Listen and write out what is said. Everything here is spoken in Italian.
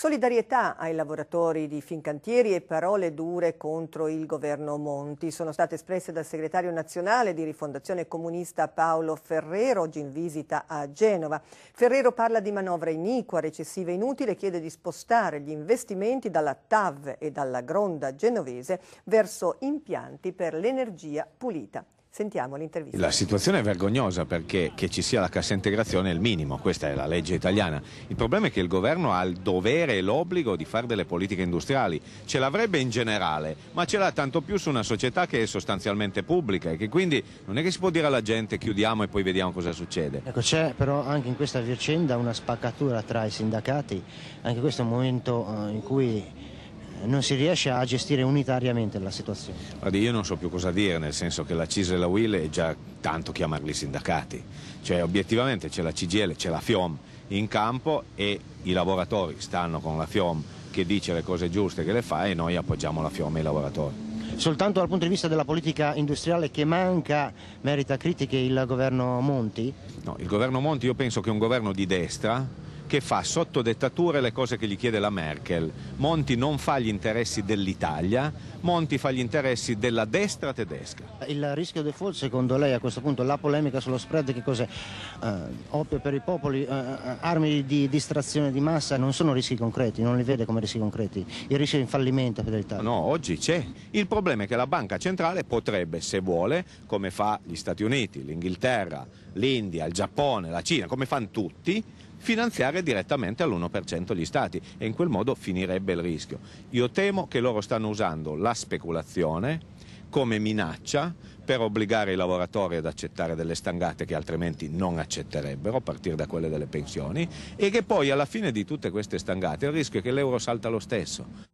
Solidarietà ai lavoratori di Fincantieri e parole dure contro il governo Monti sono state espresse dal segretario nazionale di Rifondazione Comunista Paolo Ferrero, oggi in visita a Genova. Ferrero parla di manovra iniqua, recessiva e inutile e chiede di spostare gli investimenti dalla TAV e dalla Gronda genovese verso impianti per l'energia pulita. Sentiamo l'intervista. La situazione è vergognosa perché che ci sia la cassa integrazione è il minimo, questa è la legge italiana. Il problema è che il governo ha il dovere e l'obbligo di fare delle politiche industriali. Ce l'avrebbe in generale, ma ce l'ha tanto più su una società che è sostanzialmente pubblica e che quindi non è che si può dire alla gente chiudiamo e poi vediamo cosa succede. Ecco, c'è però anche in questa vicenda una spaccatura tra i sindacati, anche questo è un momento eh, in cui non si riesce a gestire unitariamente la situazione. Guardi, io non so più cosa dire, nel senso che la CISL e la UIL è già tanto chiamarli sindacati. Cioè, obiettivamente c'è la CGL, c'è la FIOM in campo e i lavoratori stanno con la FIOM che dice le cose giuste che le fa e noi appoggiamo la FIOM e i lavoratori. Soltanto dal punto di vista della politica industriale che manca merita critiche il governo Monti? No, il governo Monti io penso che è un governo di destra che fa sotto dettature le cose che gli chiede la Merkel. Monti non fa gli interessi dell'Italia, Monti fa gli interessi della destra tedesca. Il rischio default, secondo lei, a questo punto, la polemica sullo spread, che cos'è? Uh, oppio per i popoli, uh, armi di distrazione di massa, non sono rischi concreti, non li vede come rischi concreti. Il rischio di fallimento per l'Italia. No, oggi c'è. Il problema è che la banca centrale potrebbe, se vuole, come fa gli Stati Uniti, l'Inghilterra, l'India, il Giappone, la Cina, come fanno tutti, finanziare direttamente all'1% gli stati e in quel modo finirebbe il rischio. Io temo che loro stanno usando la speculazione come minaccia per obbligare i lavoratori ad accettare delle stangate che altrimenti non accetterebbero, a partire da quelle delle pensioni, e che poi alla fine di tutte queste stangate il rischio è che l'euro salta lo stesso.